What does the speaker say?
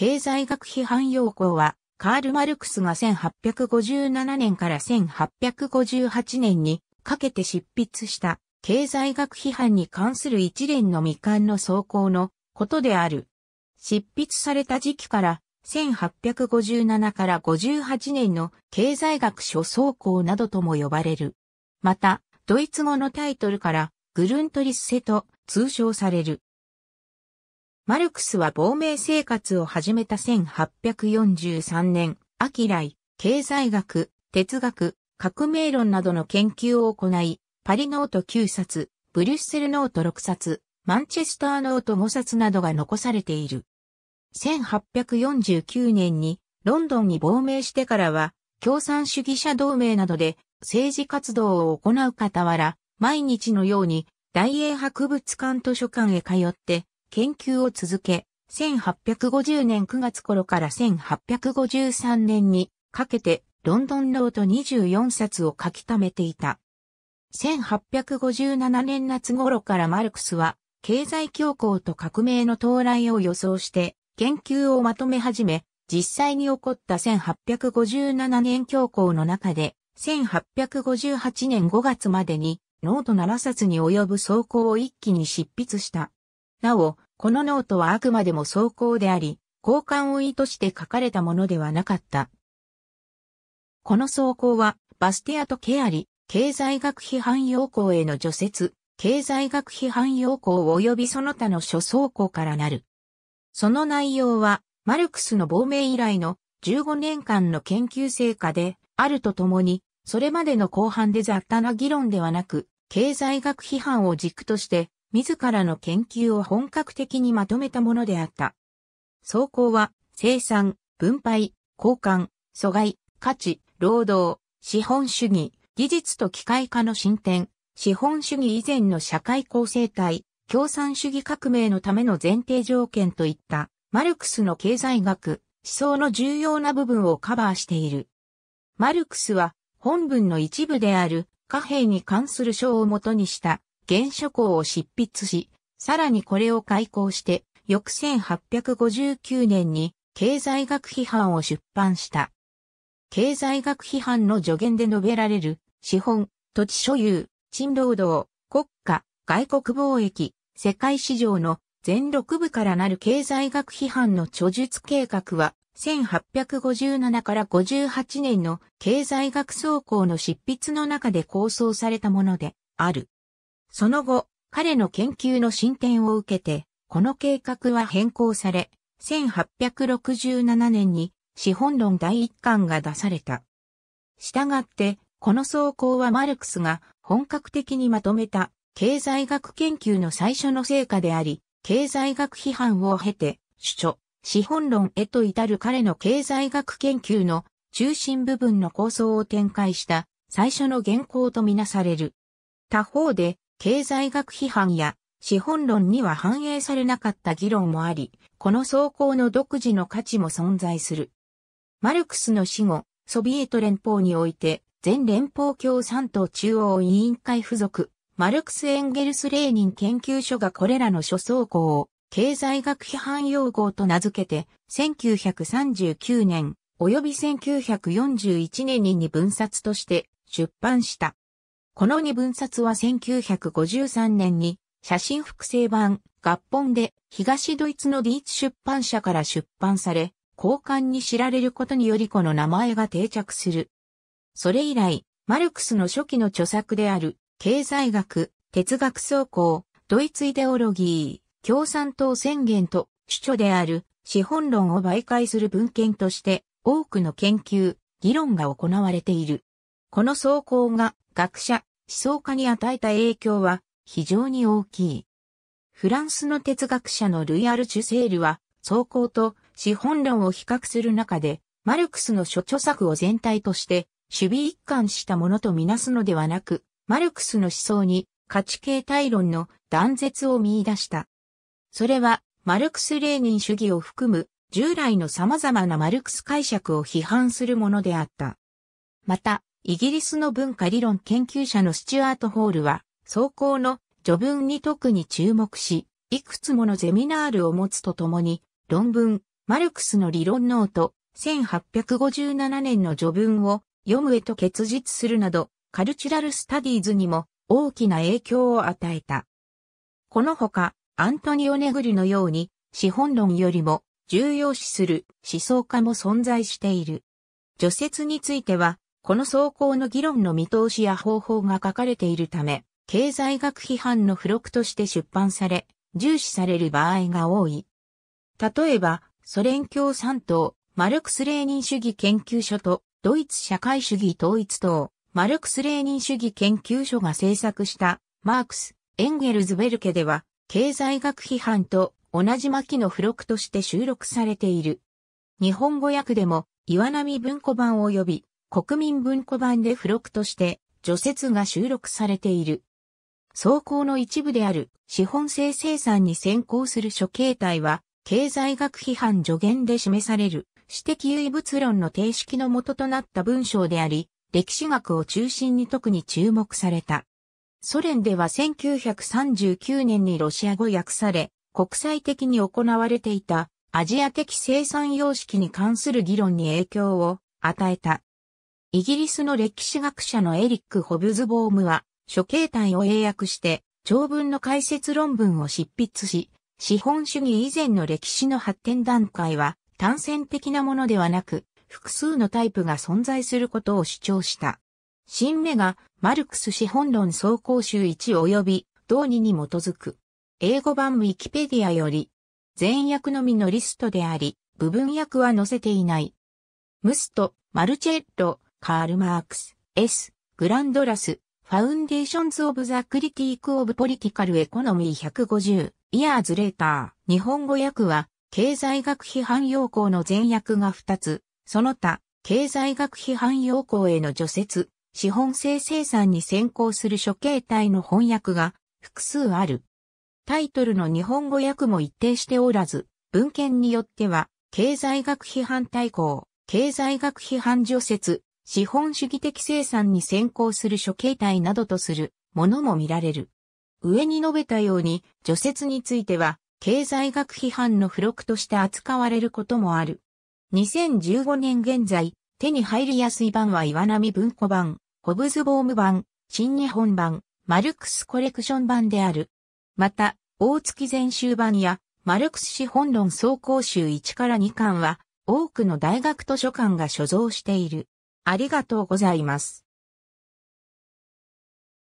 経済学批判要項は、カール・マルクスが1857年から1858年にかけて執筆した経済学批判に関する一連の未完の総稿のことである。執筆された時期から1857から58年の経済学書総稿などとも呼ばれる。また、ドイツ語のタイトルからグルントリッセと通称される。マルクスは亡命生活を始めた1843年、秋来、経済学、哲学、革命論などの研究を行い、パリノート9冊、ブリュッセルノート6冊、マンチェスターノート5冊などが残されている。1849年にロンドンに亡命してからは、共産主義者同盟などで政治活動を行う傍ら、毎日のように大英博物館図書館へ通って、研究を続け、1850年9月頃から1853年にかけてロンドンノート24冊を書き溜めていた。1857年夏頃からマルクスは経済恐慌と革命の到来を予想して研究をまとめ始め、実際に起こった1857年恐慌の中で1858年5月までにノート7冊に及ぶ草稿を一気に執筆した。なお、このノートはあくまでも草稿であり、交換を意図して書かれたものではなかった。この草稿は、バスティアとケアリ、経済学批判要項への除雪、経済学批判要項及びその他の諸草稿からなる。その内容は、マルクスの亡命以来の15年間の研究成果で、あるとともに、それまでの後半で雑多な議論ではなく、経済学批判を軸として、自らの研究を本格的にまとめたものであった。走行は、生産、分配、交換、阻害、価値、労働、資本主義、技術と機械化の進展、資本主義以前の社会構成体、共産主義革命のための前提条件といった、マルクスの経済学、思想の重要な部分をカバーしている。マルクスは、本文の一部である貨幣に関する章をもとにした原書稿を執筆し、さらにこれを開講して、翌1859年に経済学批判を出版した。経済学批判の助言で述べられる、資本、土地所有、賃労働、国家、外国貿易、世界市場の全6部からなる経済学批判の著述計画は、1857から58年の経済学総校の執筆の中で構想されたものである。その後、彼の研究の進展を受けて、この計画は変更され、1867年に資本論第一巻が出された。したがって、この草行はマルクスが本格的にまとめた経済学研究の最初の成果であり、経済学批判を経て、主張、資本論へと至る彼の経済学研究の中心部分の構想を展開した最初の原稿とみなされる。他方で、経済学批判や資本論には反映されなかった議論もあり、この走行の独自の価値も存在する。マルクスの死後、ソビエト連邦において、全連邦共産党中央委員会付属、マルクス・エンゲルス・レーニン研究所がこれらの諸走行を、経済学批判用語と名付けて、1939年、及び1941年に分冊として出版した。この二分冊は1953年に写真複製版合本で東ドイツのディーツ出版社から出版され、交換に知られることによりこの名前が定着する。それ以来、マルクスの初期の著作である、経済学、哲学総行、ドイツイデオロギー、共産党宣言と主張である資本論を媒介する文献として多くの研究、議論が行われている。この総考が学者、思想家に与えた影響は非常に大きい。フランスの哲学者のルイ・アルチュセールは、走行と資本論を比較する中で、マルクスの諸著作を全体として、守備一貫したものとみなすのではなく、マルクスの思想に価値形態論の断絶を見出した。それは、マルクス・レーニン主義を含む、従来の様々なマルクス解釈を批判するものであった。また、イギリスの文化理論研究者のスチュアート・ホールは、草稿の序文に特に注目し、いくつものゼミナールを持つとともに、論文、マルクスの理論ノート、1857年の序文を読むへと結実するなど、カルチュラルスタディーズにも大きな影響を与えた。このほか、アントニオ・ネグリのように、資本論よりも重要視する思想家も存在している。除雪については、この走行の議論の見通しや方法が書かれているため、経済学批判の付録として出版され、重視される場合が多い。例えば、ソ連共産党、マルクス・レーニン主義研究所と、ドイツ社会主義統一党、マルクス・レーニン主義研究所が制作した、マークス、エンゲルズ・ベルケでは、経済学批判と同じ巻の付録として収録されている。日本語訳でも、岩波文庫版及び、国民文庫版で付録として除雪が収録されている。走行の一部である資本性生産に先行する諸形態は、経済学批判助言で示される、私的唯物論の定式の元となった文章であり、歴史学を中心に特に注目された。ソ連では1939年にロシア語訳され、国際的に行われていたアジア的生産様式に関する議論に影響を与えた。イギリスの歴史学者のエリック・ホブズボームは、諸形態を英訳して、長文の解説論文を執筆し、資本主義以前の歴史の発展段階は、単線的なものではなく、複数のタイプが存在することを主張した。新目が、マルクス資本論総講習1及び、同2に基づく。英語版ウィキペディアより、全訳のみのリストであり、部分訳は載せていない。ムスト、マルチェッロ、カール・マークス、S、グランドラス、ファウンデーションズ・オブ・ザ・クリティック・オブ・ポリティカル・エコノミー150、イヤーズ・レーター、日本語訳は、経済学批判要項の前訳が2つ、その他、経済学批判要項への除雪、資本性生産に先行する諸形態の翻訳が複数ある。タイトルの日本語訳も一定しておらず、文献によっては、経済学批判対抗、経済学批判除説、資本主義的生産に先行する諸形態などとするものも見られる。上に述べたように、除雪については、経済学批判の付録として扱われることもある。2015年現在、手に入りやすい版は岩波文庫版、ホブズボーム版、新日本版、マルクスコレクション版である。また、大月全集版や、マルクス資本論総講集1から2巻は、多くの大学図書館が所蔵している。ありがとうございます。